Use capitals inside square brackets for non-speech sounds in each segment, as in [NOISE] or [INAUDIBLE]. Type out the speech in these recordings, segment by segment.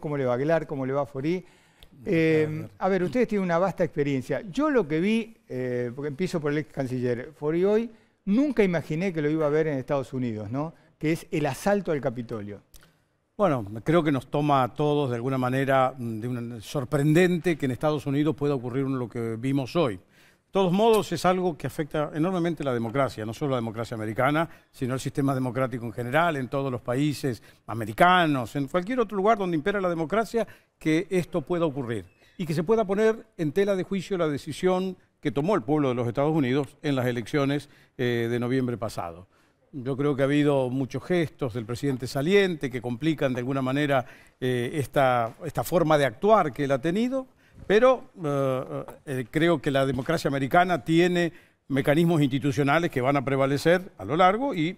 cómo le va a Aguilar, cómo le va a Forí. a ver, eh, ustedes tienen una vasta experiencia. Yo lo que vi, eh, porque empiezo por el ex canciller, Forí hoy, nunca imaginé que lo iba a ver en Estados Unidos, ¿no? Que es el asalto al Capitolio. Bueno, creo que nos toma a todos de alguna manera mm, sorprendente que en Estados Unidos pueda ocurrir lo que vimos hoy todos modos, es algo que afecta enormemente la democracia, no solo la democracia americana, sino el sistema democrático en general, en todos los países americanos, en cualquier otro lugar donde impera la democracia, que esto pueda ocurrir y que se pueda poner en tela de juicio la decisión que tomó el pueblo de los Estados Unidos en las elecciones eh, de noviembre pasado. Yo creo que ha habido muchos gestos del presidente saliente que complican de alguna manera eh, esta forma de actuar que él ha tenido. Pero eh, eh, eh, creo que la democracia americana tiene mecanismos institucionales que van a prevalecer a lo largo y,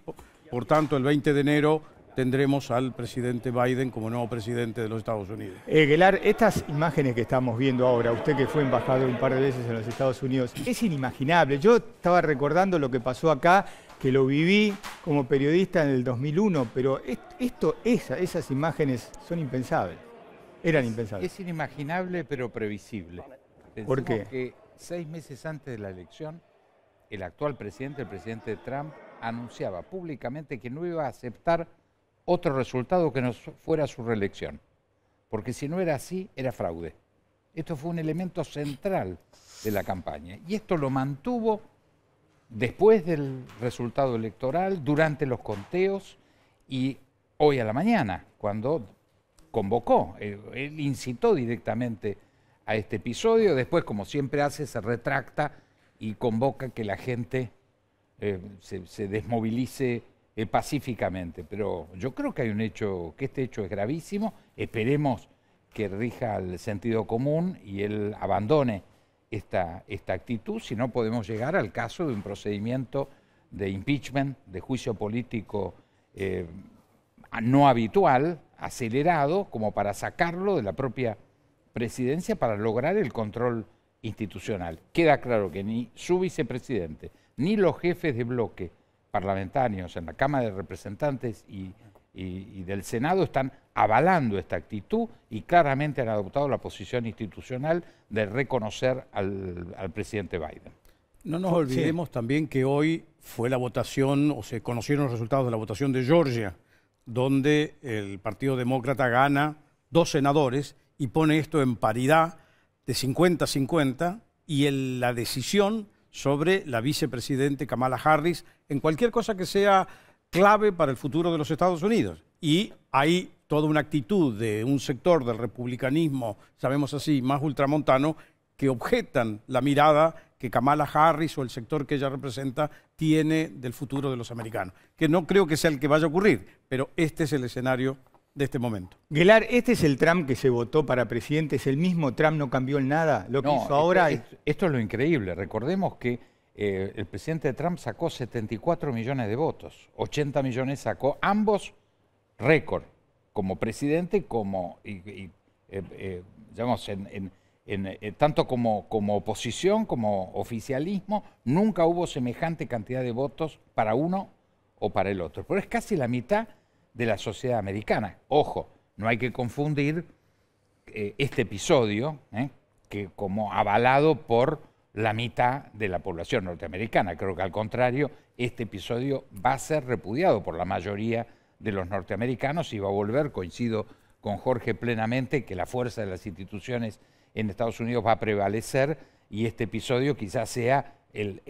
por tanto, el 20 de enero tendremos al presidente Biden como nuevo presidente de los Estados Unidos. Eguelar, estas imágenes que estamos viendo ahora, usted que fue embajador un par de veces en los Estados Unidos, es inimaginable. Yo estaba recordando lo que pasó acá, que lo viví como periodista en el 2001, pero esto, esas imágenes son impensables. Eran impensables. Es inimaginable, pero previsible. porque ¿Por qué? Porque seis meses antes de la elección, el actual presidente, el presidente Trump, anunciaba públicamente que no iba a aceptar otro resultado que no fuera su reelección. Porque si no era así, era fraude. Esto fue un elemento central de la campaña. Y esto lo mantuvo después del resultado electoral, durante los conteos y hoy a la mañana, cuando convocó, eh, él, incitó directamente a este episodio, después como siempre hace se retracta y convoca que la gente eh, se, desmovilice eh, pacíficamente. Pero yo creo que hay un hecho, que este hecho es gravísimo, esperemos que rija el sentido común y él abandone esta, esta actitud, si no podemos llegar al caso de un procedimiento de impeachment, de juicio político no habitual, acelerado como para sacarlo de la propia presidencia para lograr el control institucional. Queda claro que ni su vicepresidente, ni los jefes de bloque parlamentarios en la Cámara de Representantes y, del Senado están avalando esta actitud y claramente han adoptado la posición institucional de reconocer al, presidente Biden. No nos olvidemos también que hoy fue la votación o se conocieron los resultados de la votación de Georgia donde el Partido Demócrata gana dos senadores y pone esto en paridad de 50-50 y en la decisión sobre la vicepresidente Kamala Harris en cualquier cosa que sea clave para el futuro de los Estados Unidos. Y hay toda una actitud de un sector del republicanismo, sabemos así, más ultramontano, que objetan la mirada que Kamala Harris o el sector que ella representa tiene del futuro de los americanos, que no creo que sea el que vaya a ocurrir, pero este es el escenario de este momento. Guelar, este es el Trump que se votó para presidente, es el mismo Trump, no cambió en nada, lo que hizo ahora... Esto, es... esto es lo increíble, recordemos que eh, el presidente Trump sacó 74 millones de votos, 80 millones sacó, ambos récord, como presidente como, y, eh, eh, digamos, en eh, tanto como, oposición como oficialismo, nunca hubo semejante cantidad de votos para uno o para el otro. Pero es casi la mitad de la sociedad americana. Ojo, no hay que confundir eh, este episodio, eh, que como avalado por la mitad de la población norteamericana. Creo que al contrario, este episodio va a ser repudiado por la mayoría de los norteamericanos y va a volver, coincido con Jorge plenamente, que la fuerza de las instituciones en Estados Unidos va a prevalecer y este episodio quizás sea el,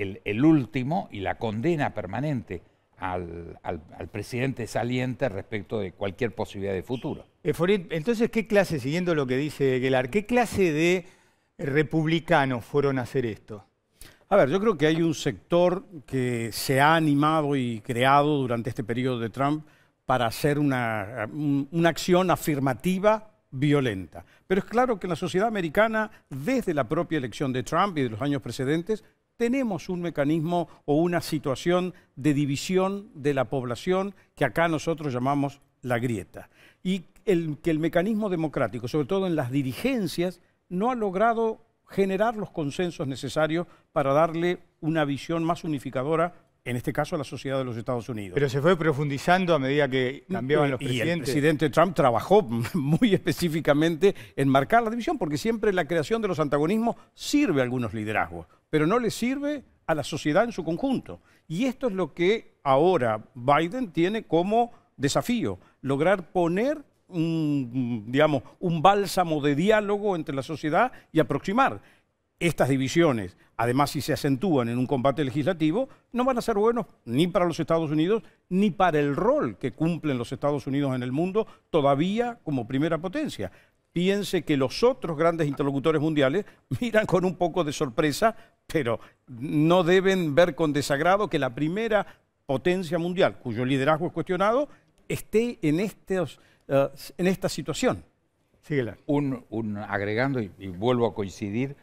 último y la condena permanente al, presidente saliente respecto de cualquier posibilidad de futuro. Eforit, entonces, ¿qué clase, siguiendo lo que dice Guelar, qué clase de republicanos fueron a hacer esto? A ver, yo creo que hay un sector que se ha animado y creado durante este periodo de Trump para hacer una, una acción afirmativa violenta. Pero es claro que en la sociedad americana, desde la propia elección de Trump y de los años precedentes, tenemos un mecanismo o una situación de división de la población que acá nosotros llamamos la grieta. Y que el mecanismo democrático, sobre todo en las dirigencias, no ha logrado generar los consensos necesarios para darle una visión más unificadora en este caso a la sociedad de los Estados Unidos. Pero se fue profundizando a medida que cambiaban los presidentes. Y el presidente Trump trabajó [LAUGHS] muy específicamente en marcar la división, porque siempre la creación de los antagonismos sirve a algunos liderazgos, pero no le sirve a la sociedad en su conjunto. Y esto es lo que ahora Biden tiene como desafío, lograr poner un, digamos, un bálsamo de diálogo entre la sociedad y aproximar estas divisiones, además si se acentúan en un combate legislativo, no van a ser buenos ni para los Estados Unidos ni para el rol que cumplen los Estados Unidos en el mundo todavía como primera potencia. Piense que los otros grandes interlocutores mundiales [LAUGHS] miran con un poco de sorpresa, pero no deben ver con desagrado que la primera potencia mundial, cuyo liderazgo es cuestionado, esté en, eh, en esta situación. Un, agregando, y vuelvo a coincidir,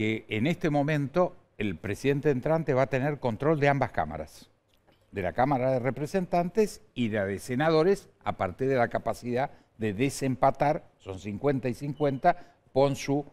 que en este momento el presidente entrante va a tener control de ambas cámaras, de la Cámara de Representantes y la de Senadores, a partir de la capacidad de desempatar, son 50 y 50, con su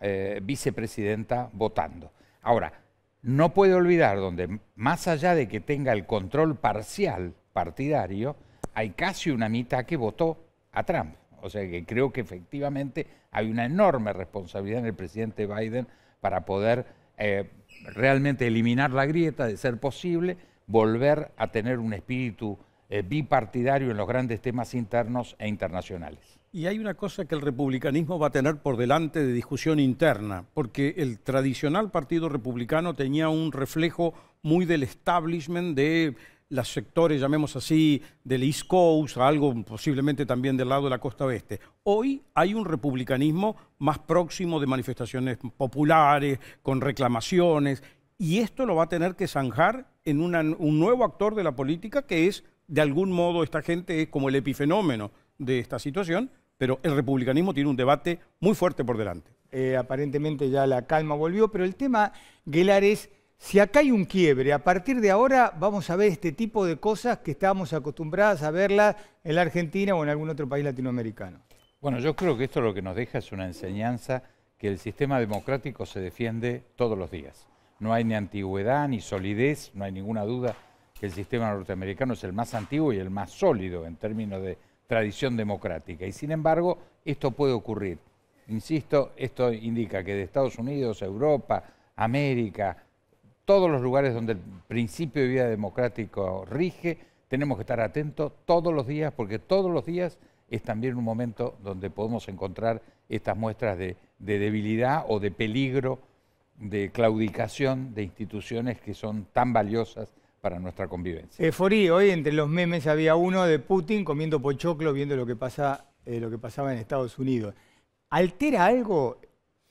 eh, vicepresidenta votando. Ahora, no puede olvidar donde, más allá de que tenga el control parcial partidario, hay casi una mitad que votó a Trump. O sea que creo que efectivamente hay una enorme responsabilidad en el presidente Biden para poder eh, realmente eliminar la grieta, de ser posible, volver a tener un espíritu eh, bipartidario en los grandes temas internos e internacionales. Y hay una cosa que el republicanismo va a tener por delante de discusión interna, porque el tradicional partido republicano tenía un reflejo muy del establishment de los sectores, llamemos así, del East Coast, algo posiblemente también del lado de la costa oeste. Hoy hay un republicanismo más próximo de manifestaciones populares, con reclamaciones, y esto lo va a tener que zanjar en un nuevo actor de la política que es, de algún modo, esta gente es como el epifenómeno de esta situación, pero el republicanismo tiene un debate muy fuerte por delante. Eh, aparentemente ya la calma volvió, pero el tema, Guelar, si acá hay un quiebre, a partir de ahora vamos a ver este tipo de cosas que estábamos acostumbradas a verlas en la Argentina o en algún otro país latinoamericano. Bueno, yo creo que esto lo que nos deja es una enseñanza que el sistema democrático se defiende todos los días. No hay ni antigüedad, ni solidez, no hay ninguna duda que el sistema norteamericano es el más antiguo y el más sólido en términos de tradición democrática. Y sin embargo, esto puede ocurrir. Insisto, esto indica que de Estados Unidos, Europa, América, todos los lugares donde el principio de vida democrático rige, tenemos que estar atentos todos los días, porque todos los días es también un momento donde podemos encontrar estas muestras de, debilidad o de peligro, de claudicación de instituciones que son tan valiosas para nuestra convivencia. eforí hoy entre los memes había uno de Putin comiendo pochoclo, viendo lo que, pasa, eh, lo que pasaba en Estados Unidos. ¿Altera algo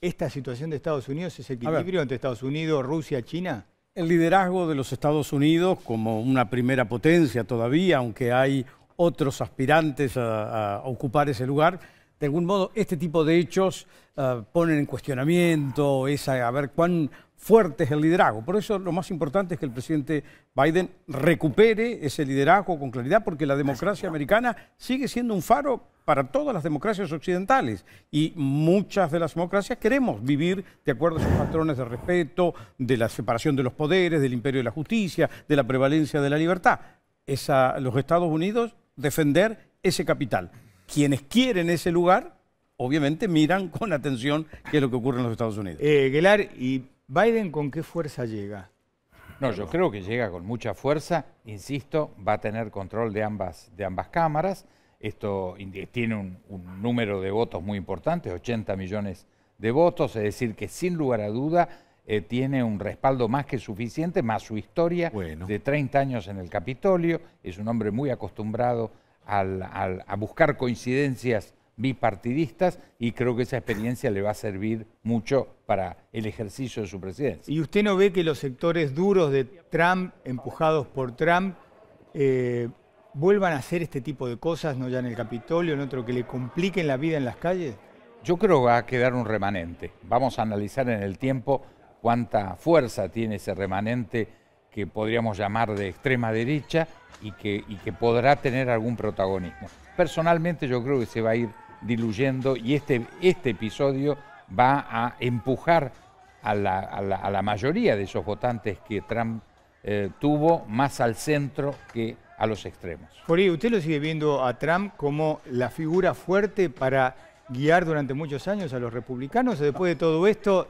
esta situación de Estados Unidos, el equilibrio entre Estados Unidos, Rusia, China? El liderazgo de los Estados Unidos como una primera potencia todavía, aunque hay otros aspirantes a ocupar ese lugar, de algún modo este tipo de hechos eh, ponen en cuestionamiento esa, a ver cuán fuerte es el liderazgo. Por eso lo más importante es que el presidente Biden recupere ese liderazgo con claridad, porque la democracia americana sigue siendo un faro para todas las democracias occidentales y muchas de las democracias queremos vivir de acuerdo a sus patrones de respeto, de la separación de los poderes, del imperio de la justicia, de la prevalencia de la libertad. Es a los Estados Unidos defender ese capital quienes quieren ese lugar, obviamente miran [LAUGHS] con atención qué es lo que ocurre en los Estados Unidos. Eh, Gelar, ¿y Biden con qué fuerza llega? No, yo creo que llega con mucha fuerza, insisto, va a tener control de ambas, de ambas cámaras. Esto tiene un, número de votos muy importante, 80 millones de votos, es decir, que sin lugar a duda eh, tiene un respaldo más que suficiente, más su historia de 30 años en el Capitolio, es un hombre muy acostumbrado a buscar coincidencias bipartidistas y creo que esa experiencia le va a servir mucho para el ejercicio de su presidencia. ¿Y usted no ve que los sectores duros de Trump, empujados por Trump, eh, vuelvan a hacer este tipo de cosas, no ya en el Capitolio, en otro, que le compliquen la vida en las calles? Yo creo que va a quedar un remanente. Vamos a analizar en el tiempo cuánta fuerza tiene ese remanente que podríamos llamar de extrema derecha y que, que podrá tener algún protagonismo. Personalmente yo creo que se va a ir diluyendo y este, este episodio va a empujar a la, mayoría de esos votantes que Trump eh, tuvo más al centro que a los extremos. Jorge, ¿usted lo sigue viendo a Trump como la figura fuerte para guiar durante muchos años a los republicanos? ¿O después de todo esto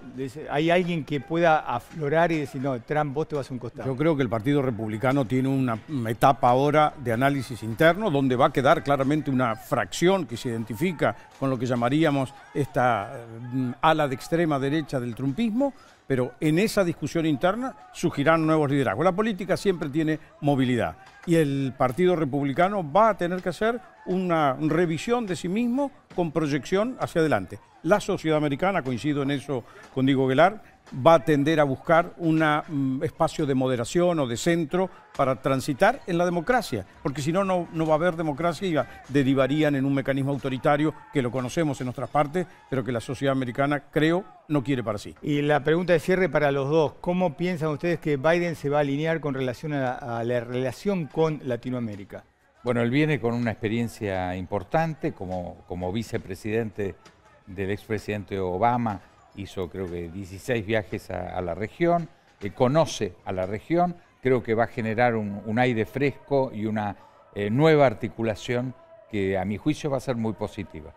hay alguien que pueda aflorar y decir, no, Trump, vos te vas a un costado? Yo creo que el Partido Republicano tiene una etapa ahora de análisis interno donde va a quedar claramente una fracción que se identifica con lo que llamaríamos esta mm, ala de extrema derecha del trumpismo pero en esa discusión interna surgirán nuevos liderazgos. La política siempre tiene movilidad y el Partido Republicano va a tener que hacer una revisión de sí mismo con proyección hacia adelante. La sociedad americana, coincido en eso con Diego Guelar, va a tender a buscar un ah, mm, espacio de moderación o de centro para transitar en la democracia, porque si no, no, va a haber democracia y derivarían en un mecanismo autoritario que lo conocemos en otras partes, pero que la sociedad americana, creo, no quiere para sí. Y la pregunta de cierre para los dos, ¿cómo piensan ustedes que Biden se va a alinear con relación a, la relación con Latinoamérica? Bueno, él viene con una experiencia importante como, como vicepresidente del expresidente Obama, hizo creo que 16 viajes a, la región, eh, conoce a la región, creo que va a generar un, aire fresco y una eh, nueva articulación que a mi juicio va a ser muy positiva.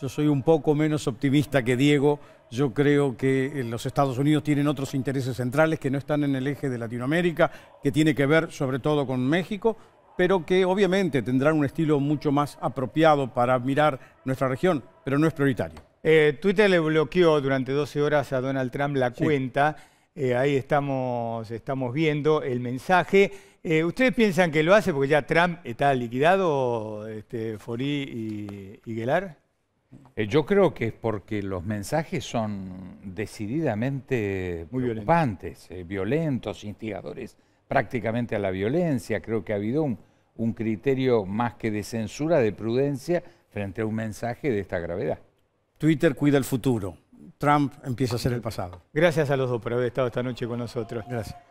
Yo soy un poco menos optimista que Diego. Yo creo que eh, los Estados Unidos tienen otros intereses centrales que no están en el eje de Latinoamérica, que tiene que ver sobre todo con México, pero que obviamente tendrán un estilo mucho más apropiado para mirar nuestra región, pero no es prioritario. Eh, Twitter le bloqueó durante 12 horas a Donald Trump la cuenta. Eh, ahí estamos, estamos viendo el mensaje. Eh, ¿Ustedes piensan que lo hace porque ya Trump está liquidado, este, Forí y, y Guelar? yo creo que es porque los mensajes son decididamente Muy preocupantes, violentos. instigadores prácticamente a la violencia. Creo que ha habido un criterio más que de censura, de prudencia, frente a un mensaje de esta gravedad. Twitter cuida el futuro. Trump empieza a ser el pasado. Gracias a los dos por haber estado esta noche con nosotros. Gracias.